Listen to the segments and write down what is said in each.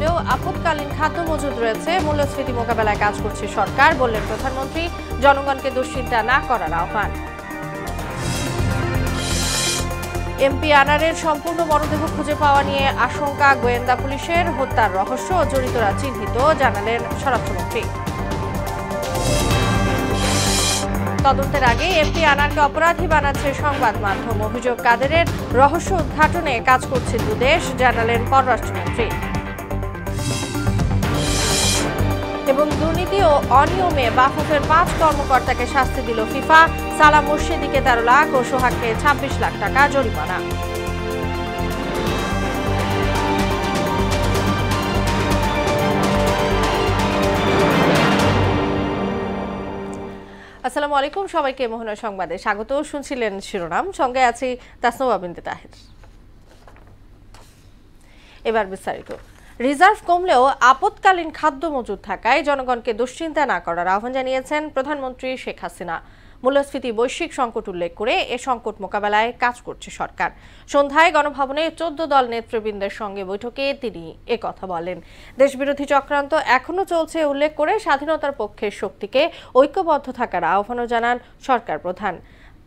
থাকলেও আপৎকালীন খাদ্য মজুদ রয়েছে মূল্যস্ফীতি মোকাবেলায় কাজ করছে সরকার বললেন প্রধানমন্ত্রী জনগণকে দুশ্চিন্তা না করার আহ্বান এমপি আনারের সম্পূর্ণ মরদেহ খুঁজে পাওয়া নিয়ে আশঙ্কা গোয়েন্দা পুলিশের হত্যার রহস্য জড়িতরা চিহ্নিত জানালেন স্বরাষ্ট্রমন্ত্রী তদন্তের আগে এমপি আনারকে অপরাধী বানাচ্ছে সংবাদ মাধ্যম অভিযোগ কাদেরের রহস্য উদ্ঘাটনে কাজ করছে দুদেশ জানালেন পররাষ্ট্রমন্ত্রী এবং দুর্নীতি ও অনিয়মে বাফুফের পাঁচ কর্মকর্তাকে শাস্তি দিল ফিফা সালা মুর্শিদিকে তেরো লাখ ও সোহাগকে ছাব্বিশ লাখ টাকা জরিমানা আসসালামু আলাইকুম সবাইকে মোহনা সংবাদে স্বাগত শুনছিলেন শিরোনাম সঙ্গে আছি তাসনোবা বিনতে তাহের এবার বিস্তারিত রিজার্ভ কমলেও আপতকালীন খাদ্য মজুদ থাকায় জনগণকে দুশ্চিন্তা না করার আহ্বান জানিয়েছেন প্রধানমন্ত্রী শেখ হাসিনা মূল্যস্ফীতি বৈশ্বিক সংকট উল্লেখ করে এ সংকট মোকাবেলায় কাজ করছে সরকার সন্ধ্যায় গণভবনে চোদ্দ দল নেতৃবৃন্দের সঙ্গে বৈঠকে তিনি কথা বলেন দেশবিরোধী চক্রান্ত এখনও চলছে উল্লেখ করে স্বাধীনতার পক্ষের শক্তিকে ঐক্যবদ্ধ থাকার আহ্বানও জানান সরকার প্রধান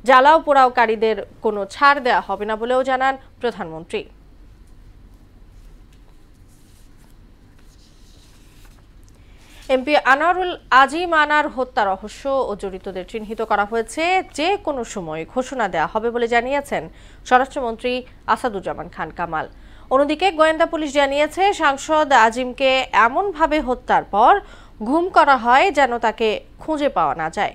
জ্বালাও পোড়াওকারীদের কোনো ছাড় দেওয়া হবে না বলেও জানান প্রধানমন্ত্রী এমপি আনারুল আজিম আনার হত্যা রহস্য ও জড়িতদের চিহ্নিত করা হয়েছে যে কোনো সময় ঘোষণা দেয়া হবে বলে জানিয়েছেন স্বরাষ্ট্রমন্ত্রী আসাদুজ্জামান খান কামাল অন্যদিকে গোয়েন্দা পুলিশ জানিয়েছে সাংসদ আজিমকে এমনভাবে হত্যার পর ঘুম করা হয় যেন তাকে খুঁজে পাওয়া না যায়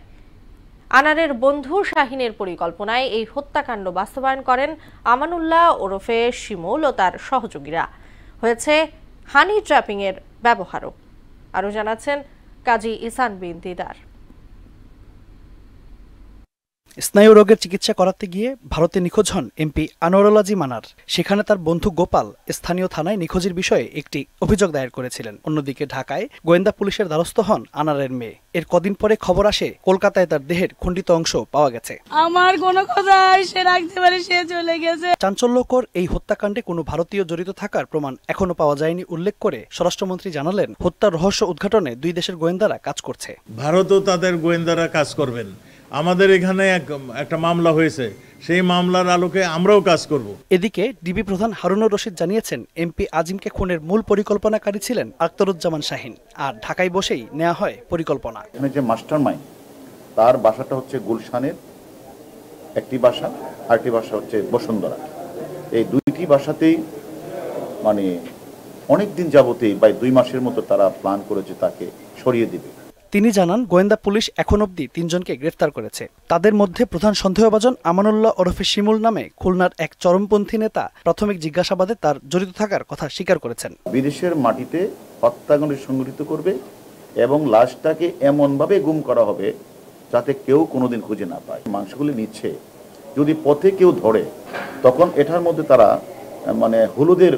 আনারের বন্ধু শাহিনের পরিকল্পনায় এই হত্যাকাণ্ড বাস্তবায়ন করেন আমানুল্লাহ ওরফে শিমুল ও তার সহযোগীরা হয়েছে হানি ট্র্যাপিংয়ের ব্যবহারও আরও জানাচ্ছেন কাজী ইসান বিন দিদার স্নায়ু রোগের চিকিৎসা করাতে গিয়ে ভারতে নিখোঁজ হন এমপি আনোয়ারুল্লাজি মানার সেখানে তার বন্ধু গোপাল স্থানীয় থানায় নিখোঁজের বিষয়ে একটি অভিযোগ দায়ের করেছিলেন অন্যদিকে ঢাকায় গোয়েন্দা পুলিশের দ্বারস্থ হন আনারের মেয়ে এর কদিন পরে খবর আসে কলকাতায় তার দেহের খণ্ডিত অংশ পাওয়া গেছে আমার কোনো খোদাই সে রাখতে পারে সে চলে গেছে চাঞ্চল্যকর এই হত্যাকাণ্ডে কোনো ভারতীয় জড়িত থাকার প্রমাণ এখনো পাওয়া যায়নি উল্লেখ করে স্বরাষ্ট্রমন্ত্রী জানালেন হত্যার রহস্য উদ্ঘাটনে দুই দেশের গোয়েন্দারা কাজ করছে ভারতও তাদের গোয়েন্দারা কাজ করবেন আমাদের এখানে একটা মামলা হয়েছে সেই মামলার আলোকে আমরাও কাজ করব এদিকে ডিবি প্রধান হারুনুর রশিদ জানিয়েছেন এমপি আজিমকে খুনের মূল পরিকল্পনাকারী ছিলেন আখতারুজ্জামান শাহিন আর ঢাকায় বসেই নেওয়া হয় পরিকল্পনা এখানে যে মাস্টার তার বাসাটা হচ্ছে গুলশানের একটি বাসা আরেকটি বাসা হচ্ছে বসুন্ধরা এই দুইটি বাসাতেই মানে অনেক দিন যাবতেই বা দুই মাসের মতো তারা প্ল্যান করেছে তাকে সরিয়ে দেবে তিনি জানান গোয়েন্দা পুলিশ এখন অবধি তিনজনকে গ্রেফতার করেছে তাদের মধ্যে প্রধান সন্দেহভাজন আমানুল্লাহ ওরফে শিমুল নামে খুলনার এক চরমপন্থী নেতা প্রাথমিক জিজ্ঞাসাবাদে তার জড়িত থাকার কথা স্বীকার করেছেন বিদেশের মাটিতে হত্যাকাণ্ড সংগঠিত করবে এবং লাশটাকে এমনভাবে গুম করা হবে যাতে কেউ কোনোদিন খুঁজে না পায় মাংসগুলি নিচ্ছে যদি পথে কেউ ধরে তখন এটার মধ্যে তারা মানে হলুদের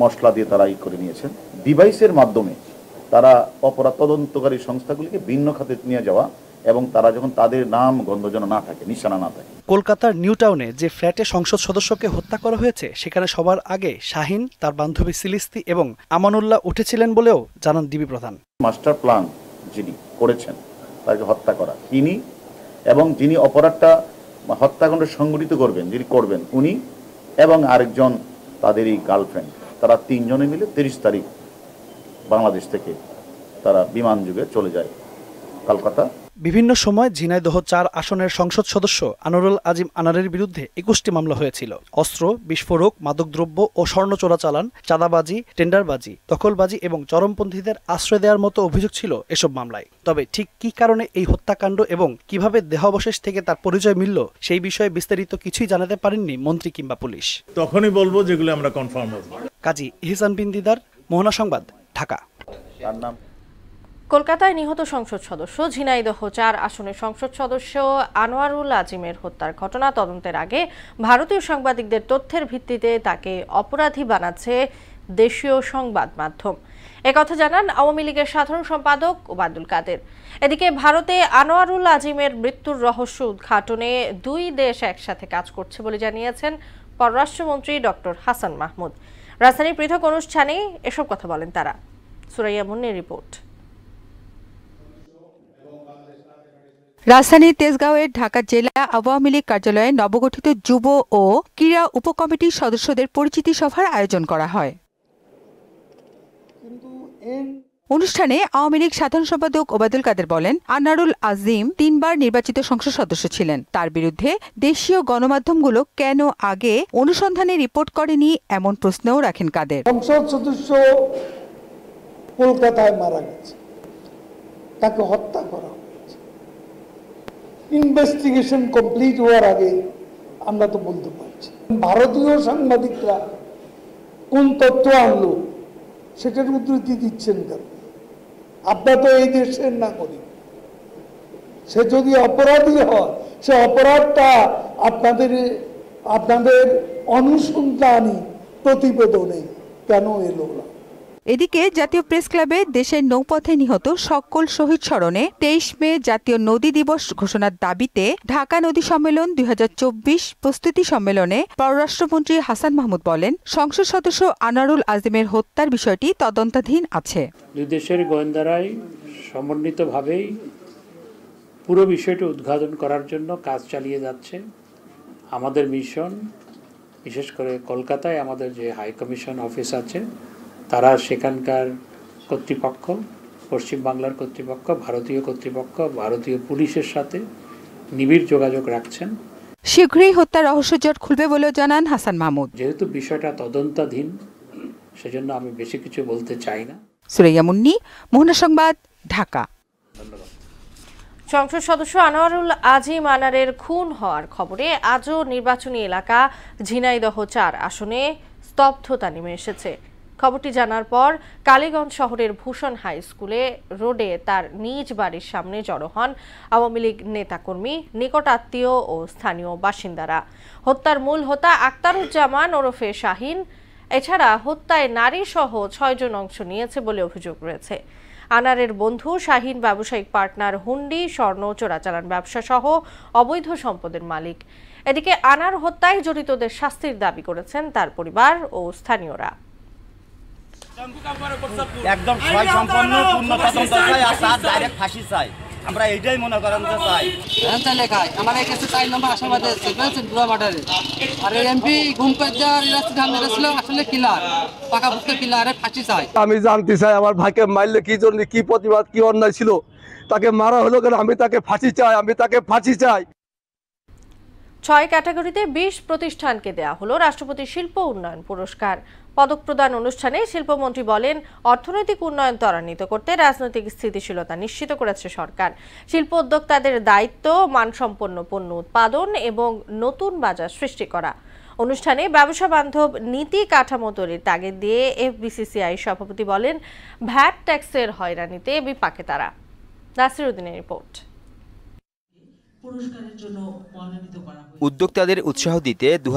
মশলা দিয়ে তারা ই করে নিয়েছেন ডিভাইসের মাধ্যমে তারা অপরাধ তদন্তকারী সংস্থাগুলিকে ভিন্ন খাতে নিয়ে যাওয়া এবং তারা যখন তাদের নাম যেন না থাকে নিশানা না থাকে কলকাতার নিউ টাউনে যে ফ্ল্যাটে সংসদ সদস্যকে হত্যা করা হয়েছে সেখানে সবার আগে শাহিন তার বান্ধবী সিলিস্তি এবং আমানুল্লাহ উঠেছিলেন বলেও জানান ডিবি প্রধান মাস্টার প্ল্যান যিনি করেছেন তাকে হত্যা করা তিনি এবং যিনি অপরাধটা হত্যাকাণ্ড সংগঠিত করবেন যিনি করবেন উনি এবং আরেকজন তাদেরই গার্লফ্রেন্ড তারা তিনজনে মিলে তিরিশ তারিখ বাংলাদেশ থেকে তারা বিমান যুগে চলে যায় কলকাতা বিভিন্ন সময় ঝিনাইদহ চার আসনের সংসদ সদস্য আনোরুল আজিম আনারের বিরুদ্ধে একুশটি মামলা হয়েছিল অস্ত্র বিস্ফোরক মাদকদ্রব্য ও স্বর্ণ চোরাচালান চাঁদাবাজি টেন্ডারবাজি দখলবাজি এবং চরমপন্থীদের আশ্রয় দেওয়ার মতো অভিযোগ ছিল এসব মামলায় তবে ঠিক কি কারণে এই হত্যাকাণ্ড এবং কিভাবে দেহাবশেষ থেকে তার পরিচয় মিলল সেই বিষয়ে বিস্তারিত কিছুই জানাতে পারেননি মন্ত্রী কিংবা পুলিশ তখনই বলবো যেগুলো আমরা কনফার্ম কাজী ইহসান বিন্দিদার মোহনা সংবাদ ঢাকা তার নাম কলকাতায় নিহত সংসদ সদস্য ঝিনাইদহ চার আসনে সংসদ সদস্য আনোয়ারুল আজিমের হত্যার ঘটনা তদন্তের আগে ভারতীয় সাংবাদিকদের তথ্যের ভিত্তিতে তাকে অপরাধী বানাচ্ছে দেশীয় সংবাদ মাধ্যম একথা জানান আওয়ামী লীগের সাধারণ সম্পাদক ওবায়দুল কাদের এদিকে ভারতে আনোয়ারুল আজিমের মৃত্যুর রহস্য উদ্ঘাটনে দুই দেশ একসাথে কাজ করছে বলে জানিয়েছেন পররাষ্ট্রমন্ত্রী ডক্টর হাসান মাহমুদ রাজধানীর পৃথক অনুষ্ঠানে এসব কথা বলেন তারা সুরাইয়া মুন্নির রিপোর্ট রাজধানীর তেজগাঁওয়ের ঢাকা জেলা আওয়ামী লীগ কার্যালয়ে নবগঠিত যুব ও ক্রীড়া উপকমিটির সদস্যদের পরিচিতি সভার আয়োজন করা হয় অনুষ্ঠানে আওয়ামী লীগ সাধারণ সম্পাদক ওবায়দুল কাদের বলেন আনারুল আজিম তিনবার নির্বাচিত সংসদ সদস্য ছিলেন তার বিরুদ্ধে দেশীয় গণমাধ্যমগুলো কেন আগে অনুসন্ধানে রিপোর্ট করেনি এমন প্রশ্নও রাখেন কাদের সংসদ সদস্য কলকাতায় মারা গেছে তাকে হত্যা করা হয়েছে ইনভেস্টিগেশন কমপ্লিট হওয়ার আগে আমরা তো বলতে পারছি ভারতীয় সাংবাদিকরা কোন তথ্য আনলো সেটার উদ্ধৃতি দিচ্ছেন কেন আপনার তো এই দেশের নাগরিক সে যদি অপরাধী হয় সে অপরাধটা আপনাদের আপনাদের অনুসন্ধানী প্রতিবেদনে কেন এলো না এদিকে জাতীয় প্রেস ক্লাবে দেশের নৌপথে নিহত সকল শহীদ স্মরণে তেইশ মে জাতীয় নদী দিবস ঘোষণার দাবিতে ঢাকা নদী সম্মেলন দুই প্রস্তুতি সম্মেলনে পররাষ্ট্রমন্ত্রী হাসান মাহমুদ বলেন সংসদ সদস্য আনারুল আজিমের হত্যার বিষয়টি তদন্তাধীন আছে দুই দেশের গোয়েন্দারাই সমন্বিতভাবেই পুরো বিষয়টি উদ্ঘাটন করার জন্য কাজ চালিয়ে যাচ্ছে আমাদের মিশন বিশেষ করে কলকাতায় আমাদের যে হাই কমিশন অফিস আছে তারা সেখানকার কর্তৃপক্ষ পশ্চিমবাংলার কর্তৃপক্ষ ভারতীয় কর্তৃপক্ষ ভারতীয় পুলিশের সাথে নিবিড় যোগাযোগ রাখছেন শীঘ্রই হত্যা রহস্যজট খুলবে বলেও জানান হাসান মাহমুদ যেহেতু বিষয়টা তদন্তাধীন সেজন্য আমি বেশি কিছু বলতে চাই না সুরাইয়া মুন্নি মোহনা সংবাদ ঢাকা ধন্যবাদ সংসদ সদস্য আনোয়ারুল আজিম আনারের খুন হওয়ার খবরে আজও নির্বাচনী এলাকা ঝিনাইদহ চার আসনে স্তব্ধতা নেমে এসেছে খবরটি জানার পর কালীগঞ্জ শহরের ভূষণ হাই স্কুলে রোডে তার নিজ বাড়ির সামনে জড়ো হন আওয়ামী লীগ নেতাকর্মী নিকট আত্মীয় ও স্থানীয় বাসিন্দারা হত্যার মূল হোতা আক্তারুজ্জামান ওরফে শাহিন এছাড়া হত্যায় নারী সহ ছয়জন অংশ নিয়েছে বলে অভিযোগ রয়েছে আনারের বন্ধু শাহিন ব্যবসায়িক পার্টনার হুন্ডি স্বর্ণ চোরাচালান ব্যবসা সহ অবৈধ সম্পদের মালিক এদিকে আনার হত্যায় জড়িতদের শাস্তির দাবি করেছেন তার পরিবার ও স্থানীয়রা একদম সবাই সম্পন্ন পূর্ণ তদন্ত চাই আর তার ডাইরেক্ট ফাঁসি চাই আমরা এইটাই মনে করেন যে চাই হ্যাঁ, লেখায় আমার এই কেসে চার নম্বর আসামাতে এসছে বুঝেছেন বুড়া মার্ডারে আর এই এমপি ঘুম যাওয়ার ইলাস্তি ছিল আসলে কিলার পাকা পুক্ত কিলারে ফাঁসি চাই আমি জানতে চাই আমার ভাইকে মারলে কি জন্য কি প্রতিবাদ কি অন্যায় ছিল তাকে মারা হলো কেন আমি তাকে ফাঁসি চাই আমি তাকে ফাঁসি চাই ছয় ক্যাটাগরিতে বিশ প্রতিষ্ঠানকে দেয়া হলো রাষ্ট্রপতি শিল্প উন্নয়ন পুরস্কার পদক প্রদান অনুষ্ঠানে শিল্পমন্ত্রী বলেন অর্থনৈতিক উন্নয়ন ত্বরান্বিত করতে রাজনৈতিক স্থিতিশীলতা নিশ্চিত করেছে সরকার শিল্প উদ্যোক্তাদের দায়িত্ব মানসম্পন্ন পণ্য উৎপাদন এবং নতুন বাজার সৃষ্টি করা অনুষ্ঠানে ব্যবসা বান্ধব নীতি কাঠামো তৈরির তাগে দিয়ে এফবিসিসিআই সভাপতি বলেন ভ্যাট ট্যাক্সের হয়রানিতে বিপাকে তারা নাসিরুদ্দিনের রিপোর্ট উদ্যোক্তাদের উৎসাহ দিতে দু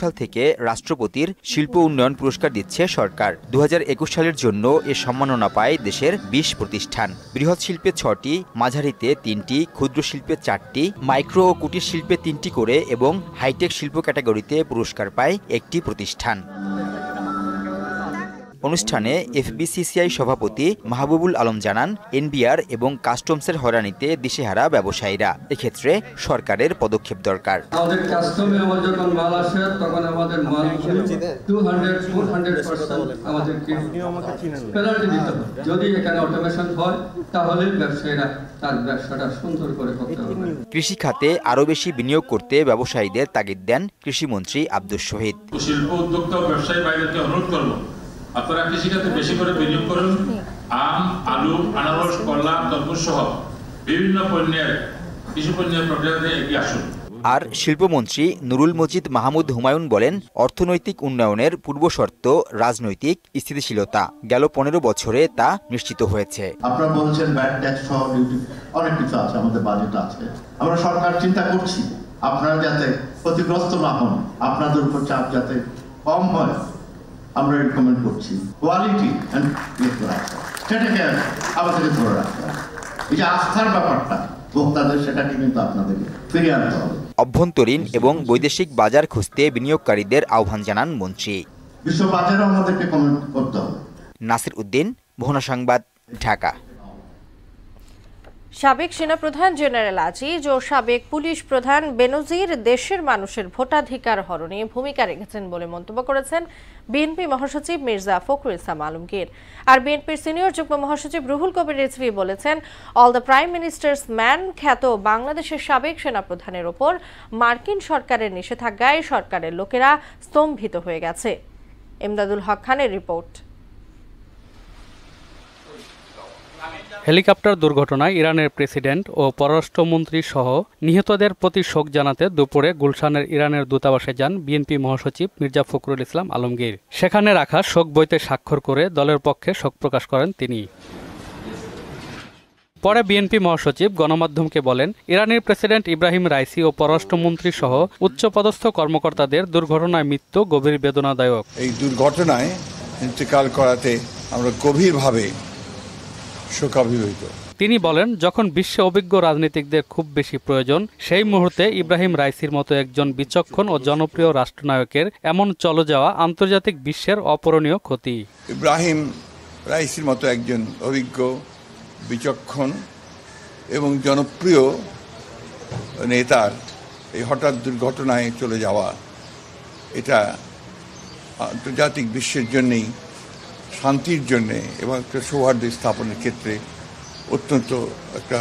সাল থেকে রাষ্ট্রপতির শিল্প উন্নয়ন পুরস্কার দিচ্ছে সরকার দু সালের জন্য এ সম্মাননা পায় দেশের ২০ প্রতিষ্ঠান বৃহৎ শিল্পে ছটি মাঝারিতে তিনটি ক্ষুদ্র শিল্পে চারটি মাইক্রো ও কুটির শিল্পে তিনটি করে এবং হাইটেক শিল্প ক্যাটাগরিতে পুরস্কার পায় একটি প্রতিষ্ঠান অনুষ্ঠানে এফবিসিসিআই সভাপতি মাহবুবুল আলম জানান এনবিআর এবং কাস্টমসের হয়রানিতে দিশেহারা ব্যবসায়ীরা এক্ষেত্রে সরকারের পদক্ষেপ দরকার কৃষি খাতে আরো বেশি বিনিয়োগ করতে ব্যবসায়ীদের তাগিদ দেন কৃষিমন্ত্রী আব্দুল শহীদ শিল্প উদ্যোক্তা ব্যবসায়ী বাইরে অনুরোধ করবো আপনারা কৃষিখাতে বেশি করে বিনিয়োগ করুন আম আলু আনারস কলা তরমুজ সহ বিভিন্ন পণ্যের কৃষি পণ্যের প্রক্রিয়াতে এগিয়ে আসুন আর শিল্পমন্ত্রী নুরুল মজিদ মাহমুদ হুমায়ুন বলেন অর্থনৈতিক উন্নয়নের পূর্ব শর্ত রাজনৈতিক স্থিতিশীলতা গেল পনেরো বছরে তা নিশ্চিত হয়েছে আপনারা বলছেন ব্যাড ট্যাক্স সহ অনেক কিছু আছে আমাদের বাজেট আছে আমরা সরকার চিন্তা করছি আপনারা যাতে ক্ষতিগ্রস্ত না হন আপনাদের উপর চাপ যাতে কম হয় আমরা রেকমেন্ড করছি কোয়ালিটি সেটাকে আমাদেরকে ধরে রাখতে এই যে আস্থার ব্যাপারটা ভোক্তাদের সেটাকে কিন্তু আপনাদেরকে ফিরিয়ে আনতে হবে অভ্যন্তরীণ এবং বৈদেশিক বাজার খুঁজতে বিনিয়োগকারীদের আহ্বান জানান মন্ত্রী বিশ্ব বাজারে আমাদেরকে কমেন্ট করতে হবে নাসির উদ্দিন ভুনা সংবাদ ঢাকা সাবেক সেনাপ্রধান জেনারেল আজিজ ও সাবেক পুলিশ প্রধান বেনজির দেশের মানুষের ভোটাধিকার হরণে ভূমিকা রেখেছেন বলে মন্তব্য করেছেন বিএনপি মহাসচিব মির্জা ফখরুল ইসলাম আলমগীর আর বিএনপির সিনিয়র যুগ্ম মহাসচিব রুহুল কবির রিজভি বলেছেন all the prime minister's man খ্যাত বাংলাদেশের সাবেক সেনাপ্রধানের ওপর মার্কিন সরকারের নিষেধাজ্ঞায় সরকারের লোকেরা স্তম্ভিত হয়ে গেছে এমদাদুল হক খানের রিপোর্ট হেলিকপ্টার দুর্ঘটনায় ইরানের প্রেসিডেন্ট ও পররাষ্ট্রমন্ত্রী সহ নিহতদের প্রতি শোক জানাতে দুপুরে গুলশানের ইরানের দূতাবাসে যান বিএনপি মহাসচিব মির্জা ফখরুল ইসলাম আলমগীর সেখানে রাখা শোক বইতে স্বাক্ষর করে দলের পক্ষে শোক প্রকাশ করেন তিনি পরে বিএনপি মহাসচিব গণমাধ্যমকে বলেন ইরানের প্রেসিডেন্ট ইব্রাহিম রাইসি ও পররাষ্ট্রমন্ত্রী সহ উচ্চপদস্থ কর্মকর্তাদের দুর্ঘটনায় মৃত্যু গভীর বেদনাদায়ক এই দুর্ঘটনায় ইন্তেকাল করাতে আমরা গভীরভাবে শোকাভিহিত তিনি বলেন যখন বিশ্বে অভিজ্ঞ রাজনীতিকদের খুব বেশি প্রয়োজন সেই মুহূর্তে ইব্রাহিম রাইসির মতো একজন বিচক্ষণ ও জনপ্রিয় রাষ্ট্রনায়কের এমন চলে যাওয়া আন্তর্জাতিক বিশ্বের অপরণীয় ক্ষতি ইব্রাহিম রাইসির মতো একজন অভিজ্ঞ বিচক্ষণ এবং জনপ্রিয় নেতার এই হঠাৎ দুর্ঘটনায় চলে যাওয়া এটা আন্তর্জাতিক বিশ্বের জন্যেই শান্তির জন্যে এবং একটা সৌহার্দ্য স্থাপনের ক্ষেত্রে অত্যন্ত একটা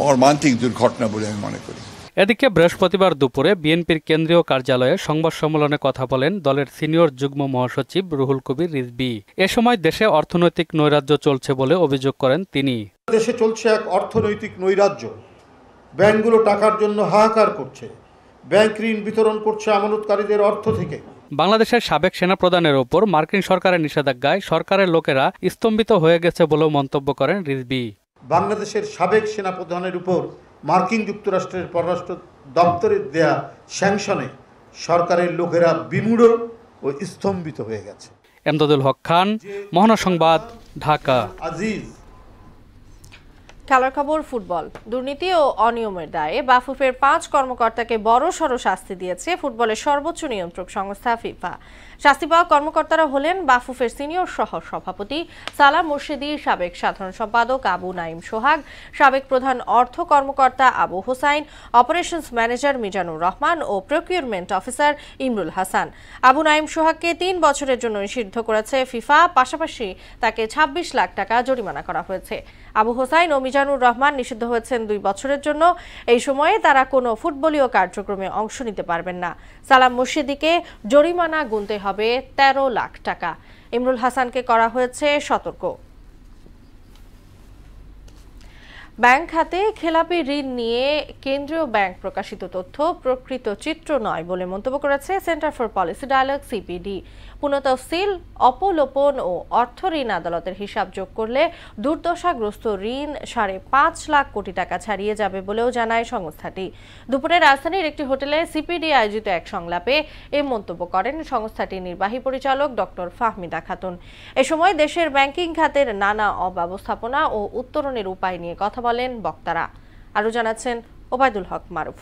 মর্মান্তিক দুর্ঘটনা বলে আমি মনে করি এদিকে বৃহস্পতিবার দুপুরে বিএনপির কেন্দ্রীয় কার্যালয়ে সংবাদ সম্মেলনে কথা বলেন দলের সিনিয়র যুগ্ম মহাসচিব রুহুল কবির রিজবি এ সময় দেশে অর্থনৈতিক নৈরাজ্য চলছে বলে অভিযোগ করেন তিনি দেশে চলছে এক অর্থনৈতিক নৈরাজ্য ব্যাংকগুলো টাকার জন্য হাহাকার করছে ব্যাংক ঋণ বিতরণ করছে আমানতকারীদের অর্থ থেকে বাংলাদেশের সাবেক সেনা প্রধানের ওপর মার্কিন সরকারের নিষেধাজ্ঞায় সরকারের লোকেরা স্তম্ভিত হয়ে গেছে বলেও মন্তব্য করেন রিজবি বাংলাদেশের সাবেক সেনা প্রধানের উপর মার্কিন যুক্তরাষ্ট্রের পররাষ্ট্র দপ্তরের দেয়া স্যাংশনে সরকারের লোকেরা বিমূঢ় ও স্তম্ভিত হয়ে গেছে এমদাদুল হক খান মহানসংবাদ ঢাকা আজিজ খেলার খবর ফুটবল দুর্নীতি ও অনিয়মের দায়ে বাফুফের পাঁচ কর্মকর্তাকে বড়সড় শাস্তি দিয়েছে ফুটবলের সর্বোচ্চ নিয়ন্ত্রক সংস্থা ফিফা শাস্তি পাওয়া কর্মকর্তারা হলেন বাফুফের সিনিয়র সহ সভাপতি সালাম মুর্শিদি সাবেক সাধারণ সম্পাদক আবু নাইম সোহাগ সাবেক প্রধান অর্থ কর্মকর্তা আবু হোসাইন অপারেশনস ম্যানেজার মিজানুর রহমান ও প্রকিউরমেন্ট অফিসার ইমরুল হাসান আবু নাইম সোহাগকে তিন বছরের জন্য নিষিদ্ধ করেছে ফিফা পাশাপাশি তাকে ২৬ লাখ টাকা জরিমানা করা হয়েছে আবু হোসাইন ও মিজানুর রহমান নিষিদ্ধ হয়েছেন দুই বছরের জন্য এই সময়ে তারা কোনো ফুটবলীয় কার্যক্রমে অংশ নিতে পারবেন না সালাম মুর্শিদিকে জরিমানা গুনতে হবে হবে ১৩ লাখ টাকা ইমরুল হাসানকে করা হয়েছে সতর্ক ব্যাংক খাতে খেলাপি ঋণ নিয়ে কেন্দ্রীয় ব্যাংক প্রকাশিত তথ্য প্রকৃত চিত্র নয় বলে মন্তব্য করেছে centre for policy dialogue CPD পুনঃতফসিল অপলোপন ও অর্থ ঋণ আদালতের হিসাব যোগ করলে দুর্দশাগ্রস্ত ঋণ সাড়ে পাঁচ লাখ কোটি টাকা ছাড়িয়ে যাবে বলেও জানায় সংস্থাটি দুপুরে রাজধানীর একটি হোটেলে সিপিডি আয়োজিত এক সংলাপে এ মন্তব্য করেন সংস্থাটির নির্বাহী পরিচালক ডক্টর ফাহমিদা খাতুন এ সময় দেশের ব্যাংকিং খাতের নানা অব্যবস্থাপনা ও উত্তরণের উপায় নিয়ে কথা বলেন বক্তারা আরও জানাচ্ছেন ওবায়দুল হক মারুফ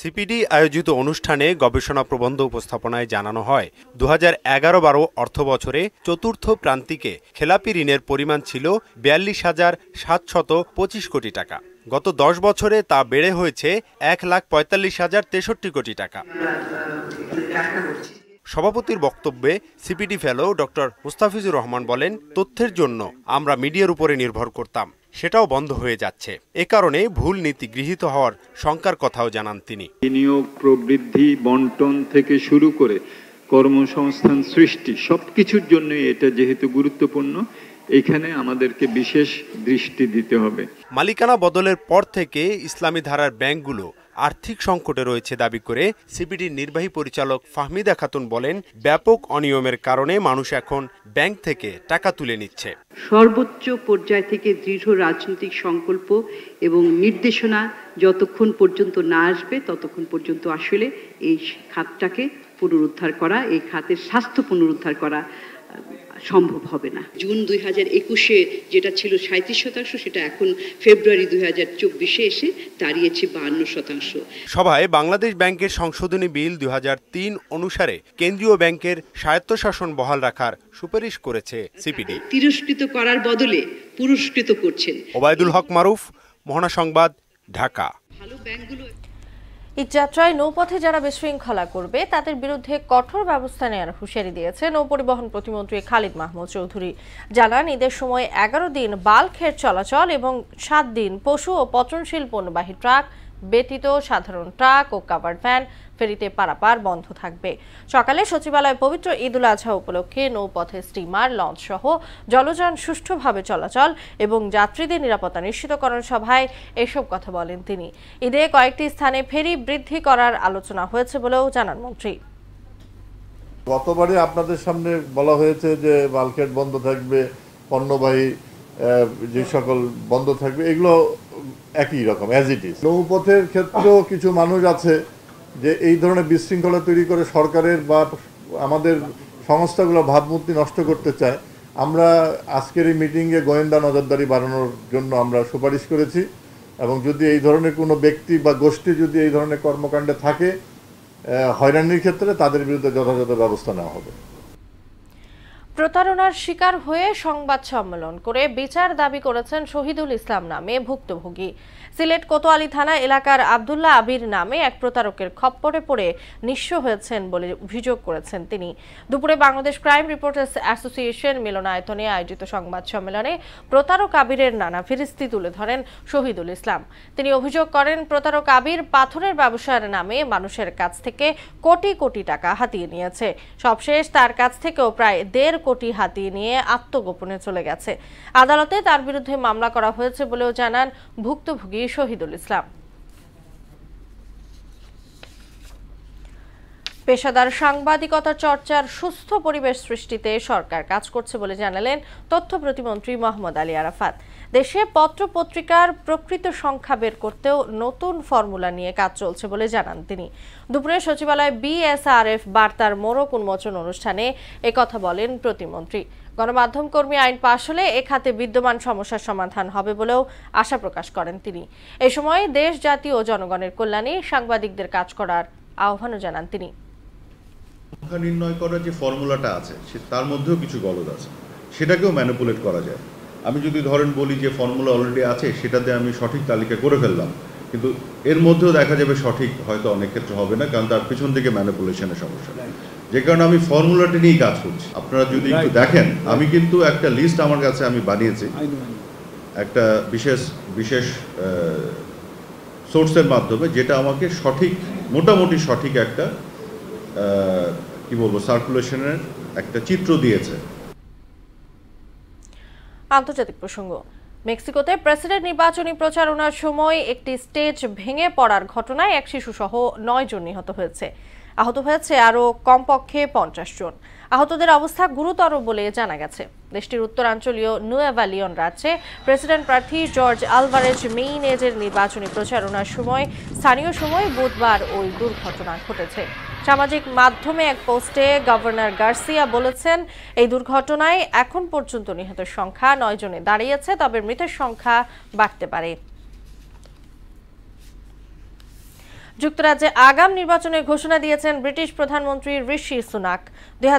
সিপিডি আয়োজিত অনুষ্ঠানে গবেষণা প্রবন্ধ উপস্থাপনায় জানানো হয় দু হাজার এগারো বারো অর্থ বছরে চতুর্থ প্রান্তিকে খেলাপি ঋণের পরিমাণ ছিল বিয়াল্লিশ হাজার সাতশত পঁচিশ কোটি টাকা গত দশ বছরে তা বেড়ে হয়েছে এক লাখ পঁয়তাল্লিশ হাজার তেষট্টি কোটি টাকা সভাপতির বক্তব্যে CPD fellow doctor Mustafizur Rahman বলেন তথ্যের জন্য আমরা মিডিয়ার উপরে নির্ভর করতাম সেটাও বন্ধ হয়ে যাচ্ছে এ কারণে ভুল নীতি গৃহীত হওয়ার শঙ্কার কথাও জানান তিনি বিনিয়োগ প্রবৃদ্ধি বন্টন থেকে শুরু করে কর্মসংস্থান সৃষ্টি সব কিছুর জন্য এটা যেহেতু গুরুত্বপূর্ণ এখানে আমাদেরকে বিশেষ দৃষ্টি দিতে হবে মালিকানা বদলের পর থেকে ইসলামী ধারার ব্যাংকগুলো আর্থিক সংকটে রয়েছে দাবি করে সিবিডির নির্বাহী পরিচালক ফাহমিদা খাতুন বলেন ব্যাপক অনিয়মের কারণে মানুষ এখন ব্যাংক থেকে টাকা তুলে নিচ্ছে সর্বোচ্চ পর্যায় থেকে দৃঢ় রাজনৈতিক সংকল্প এবং নির্দেশনা যতক্ষণ পর্যন্ত না আসবে ততক্ষণ পর্যন্ত আসলে এই খাতটাকে পুনরুদ্ধার করা এই খাতের স্বাস্থ্য পুনরুদ্ধার করা সম্ভব হবে না জুন দুই হাজার একুশে যেটা ছিল সাঁত্রিশ শতাংশ সেটা এখন ফেব্রুয়ারি দুই হাজার চব্বিশে এসে দাঁড়িয়েছে বাহান্ন শতাংশ সভায় বাংলাদেশ ব্যাংকের সংশোধনী বিল দুই অনুসারে কেন্দ্রীয় ব্যাংকের স্বায়ত্তশাসন বহাল রাখার সুপারিশ করেছে সিপিডি তিরস্কৃত করার বদলে পুরস্কৃত করছেন ওবায়দুল হক মারুফ মহানা সংবাদ ঢাকা ভালো ব্যাংকগুলো যাত্রায় নৌপথে যারা বিশৃঙ্খলা করবে তাদের বিরুদ্ধে কঠোর ব্যবস্থা নেওয়ার হুঁশিয়ারি দিয়েছে নৌপরিবহন প্রতিমন্ত্রী খালিদ মাহমুদ চৌধুরী জানান ঈদের সময় এগারো দিন বাল্কহের চলাচল এবং সাত দিন পশু ও পচনশীল পণ্যবাহী ট্রাক ব্যতীত সাধারণ ট্রাক ও কাভার ভ্যান ফেরিতে পারাপার বন্ধ থাকবে সকালে সচিবালয় পবিত্র ঈদুল আজহা উপলক্ষে নৌপথে স্টিমার লঞ্চ সহ জলযান সুষ্ঠুভাবে চলাচল এবং যাত্রীদের নিরাপত্তা নিশ্চিতকরণ সভায় এসব কথা বলেন তিনি ঈদে কয়েকটি স্থানে ফেরি বৃদ্ধি করার আলোচনা হয়েছে বলেও জানান মন্ত্রী গতবারে আপনাদের সামনে বলা হয়েছে যে মার্কেট বন্ধ থাকবে পণ্যবাহী যে সকল বন্ধ থাকবে এগুলো একই রকম অ্যাজ ইট ইস নৌপথের ক্ষেত্রেও কিছু মানুষ আছে যে এই ধরনের বিশৃঙ্খলা তৈরি করে সরকারের বা আমাদের সংস্থাগুলো ভাবমূর্তি নষ্ট করতে চায় আমরা আজকের এই মিটিংয়ে গোয়েন্দা নজরদারি বাড়ানোর জন্য আমরা সুপারিশ করেছি এবং যদি এই ধরনের কোনো ব্যক্তি বা গোষ্ঠী যদি এই ধরনের কর্মকাণ্ডে থাকে হয়রানির ক্ষেত্রে তাদের বিরুদ্ধে যথাযথ ব্যবস্থা নেওয়া হবে প্রতারণার শিকার হয়ে সংবাদ সম্মেলন করে বিচার দাবি করেছেন শহীদুল ইসলাম নামে ভুক্তভোগী সিলেট কোতোয়ালি থানা এলাকার আবদুল্লাহ আবির নামে এক প্রতারকের খপ্পরে পড়ে নিঃস্ব হয়েছেন বলে অভিযোগ করেছেন তিনি দুপুরে বাংলাদেশ ক্রাইম রিপোর্টার্স অ্যাসোসিয়েশন মিলনায়তনে আয়োজিত সংবাদ সম্মেলনে প্রতারক আবিরের নানা ফিরিস্তি তুলে ধরেন শহীদুল ইসলাম তিনি অভিযোগ করেন প্রতারক আবির পাথরের ব্যবসার নামে মানুষের কাছ থেকে কোটি কোটি টাকা হাতিয়ে নিয়েছে সবশেষ তার কাছ থেকেও প্রায় দেড় কোটি হাতিয়ে নিয়ে আত্মগোপনে চলে গেছে আদালতে তার বিরুদ্ধে মামলা করা হয়েছে বলেও জানান ভুক্তভোগী শহীদুল ইসলাম পেশাদার সাংবাদিকতা চর্চার সুস্থ পরিবেশ সৃষ্টিতে সরকার কাজ করছে বলে জানালেন তথ্য প্রতিমন্ত্রী মোহাম্মদ আলী আরাফাত দেশে পত্রপত্রিকার প্রকৃত সংখ্যা বের করতেও নতুন ফর্মুলা নিয়ে কাজ চলছে বলে জানান তিনি দুপুরে সচিবালয়ে বিএসআরএফ বার্তার মোড়ক উন্মোচন অনুষ্ঠানে একথা বলেন প্রতিমন্ত্রী গণমাধ্যম কর্মী আইন পাশ হলে এ খাতে বিদ্যমান সমস্যার সমাধান হবে বলেও আশা প্রকাশ করেন তিনি এ সময় দেশ জাতি ও জনগণের কল্যাণে সাংবাদিকদের কাজ করার আহ্বানও জানান তিনি সংখ্যা নির্ণয় করার যে ফর্মুলাটা আছে তার মধ্যেও কিছু গলদ আছে সেটাকেও ম্যানিপুলেট করা যায় আমি যদি ধরেন বলি যে ফর্মুলা অলরেডি আছে সেটাতে আমি সঠিক তালিকা করে ফেললাম কিন্তু এর মধ্যেও দেখা যাবে সঠিক হয়তো অনেক ক্ষেত্রে হবে না কারণ তার পিছন থেকে ম্যানিপুলেশনের সমস্যা যে কারণে আমি ফর্মুলাটি নিয়েই কাজ করছি আপনারা যদি একটু দেখেন আমি কিন্তু একটা লিস্ট আমার কাছে আমি বানিয়েছি একটা বিশেষ বিশেষ সোর্সের মাধ্যমে যেটা আমাকে সঠিক মোটামুটি সঠিক একটা কি বলবো সার্কুলেশনের একটা চিত্র দিয়েছে আন্তর্জাতিক প্রসঙ্গ মেক্সিকোতে প্রেসিডেন্ট নির্বাচনী প্রচারণার সময় একটি স্টেজ ভেঙে পড়ার ঘটনায় এক শিশুসহ নয় জন নিহত হয়েছে আহত হয়েছে আরও কমপক্ষে পঞ্চাশ জন আহতদের অবস্থা গুরুতর বলে জানা গেছে দেশটির উত্তরাঞ্চলীয় নুয়াভ্যালিয়ন রাজ্যে প্রেসিডেন্ট প্রার্থী জর্জ আলভারেজ মেইনেজের নির্বাচনী প্রচারণার সময় স্থানীয় সময় বুধবার ওই দুর্ঘটনা ঘটেছে সামাজিক মাধ্যমে এক পোস্টে গভর্নর গার্সিয়া বলেছেন এই দুর্ঘটনায় এখন পর্যন্ত নিহতের সংখ্যা নয় জনে দাঁড়িয়েছে তবে মৃতের সংখ্যা বাড়তে পারে যুক্তরাজ্যে আগাম নির্বাচনের ঘোষণা দিয়েছেন ব্রিটিশ প্রধানমন্ত্রী ঋষি সুনাক দুই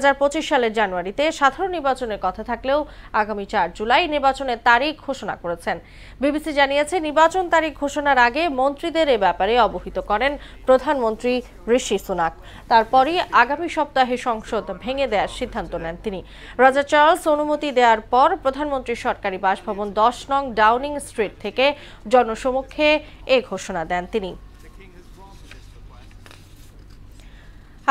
সালের জানুয়ারিতে সাধারণ নির্বাচনের কথা থাকলেও আগামী চার জুলাই নির্বাচনের তারিখ ঘোষণা করেছেন বিবিসি জানিয়েছে নির্বাচন তারিখ ঘোষণার আগে মন্ত্রীদের এ ব্যাপারে অবহিত করেন প্রধানমন্ত্রী ঋষি সুনাক তারপরই আগামী সপ্তাহে সংসদ ভেঙে দেওয়ার সিদ্ধান্ত নেন তিনি রাজা চার্লস অনুমতি দেওয়ার পর প্রধানমন্ত্রী সরকারি বাসভবন দশ নং ডাউনিং স্ট্রিট থেকে জনসমক্ষে এ ঘোষণা দেন তিনি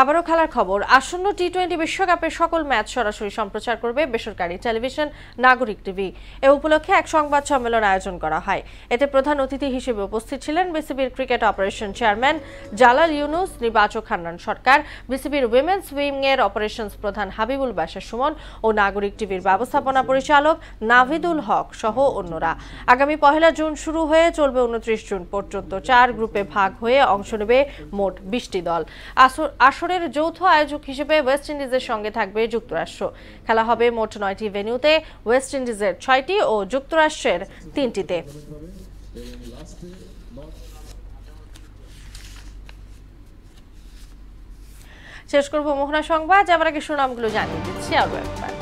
আবারও খেলার খবর আসন্ন টি টোয়েন্টি বিশ্বকাপের সকল ম্যাচ সরাসরি সম্প্রচার করবে বেসরকারি টেলিভিশন নাগরিক টিভি এ উপলক্ষে এক সংবাদ সম্মেলন আয়োজন করা হয় এতে প্রধান অতিথি হিসেবে উপস্থিত ছিলেন বিসিবির cricket operation chairman Jalal Yunus নির্বাচক হান্নান সরকার বিসিবির উইমেন্স উইং এর অপারেশনস প্রধান হাবিবুল বাসার সুমন ও নাগরিক টিভির ব্যবস্থাপনা পরিচালক নাভিদুল হক সহ অন্যরা আগামী পহেলা জুন শুরু হয়ে চলবে উনত্রিশ জুন পর্যন্ত চার গ্রুপে ভাগ হয়ে অংশ নেবে মোট বিশটি দল আসন আসরের যৌথ আয়োজক হিসেবে ওয়েস্ট ইন্ডিজের সঙ্গে থাকবে যুক্তরাষ্ট্র খেলা হবে মোট নয়টি ভেন্যুতে ওয়েস্ট ইন্ডিজের ছয়টি ও যুক্তরাষ্ট্রের তিনটিতে শেষ করবো মোহনা সংবাদ আমরা আগে সুনামগুলো জানিয়ে দিচ্ছি আরও একবার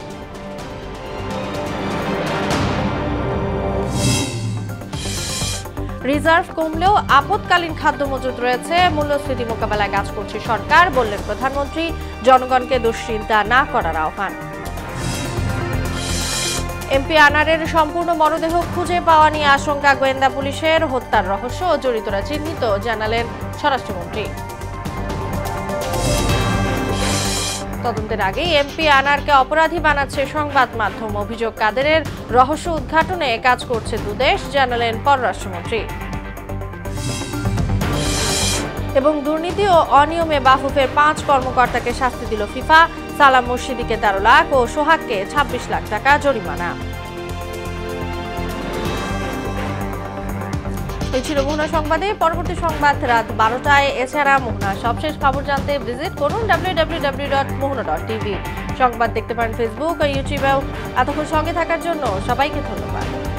রিজার্ভ কমলেও আপতকালীন খাদ্য মজুদ রয়েছে মূল্যস্ফীতি মোকাবেলায় কাজ করছে সরকার বললেন প্রধানমন্ত্রী জনগণকে দুশ্চিন্তা না করার আহ্বান এমপি আনারের সম্পূর্ণ মরদেহ খুঁজে পাওয়া নিয়ে আশঙ্কা গোয়েন্দা পুলিশের হত্যার রহস্য জড়িতরা চিহ্নিত জানালেন স্বরাষ্ট্রমন্ত্রী তদন্তের আগে এমপি আনারকে অপরাধী বানাচ্ছে সংবাদ মাধ্যম অভিযোগ কাদেরের রহস্য উদ্ঘাটনে কাজ করছে দুদেশ জানালেন পররাষ্ট্রমন্ত্রী এবং দুর্নীতি ও অনিয়মে বাফুফের পাঁচ কর্মকর্তাকে শাস্তি দিল ফিফা সালাম মুর্শিদিকে তেরো লাখ ও সোহাগকে ছাব্বিশ লাখ টাকা জরিমানা এই ছিল মোহনা সংবাদে পরবর্তী সংবাদ রাত বারোটায় এছাড়া মোহনা সবশেষ খবর জানতে ভিজিট করুন ডাব্লিউ সংবাদ দেখতে পারেন ফেসবুক আর ইউটিউবেও এতক্ষণ সঙ্গে থাকার জন্য সবাইকে ধন্যবাদ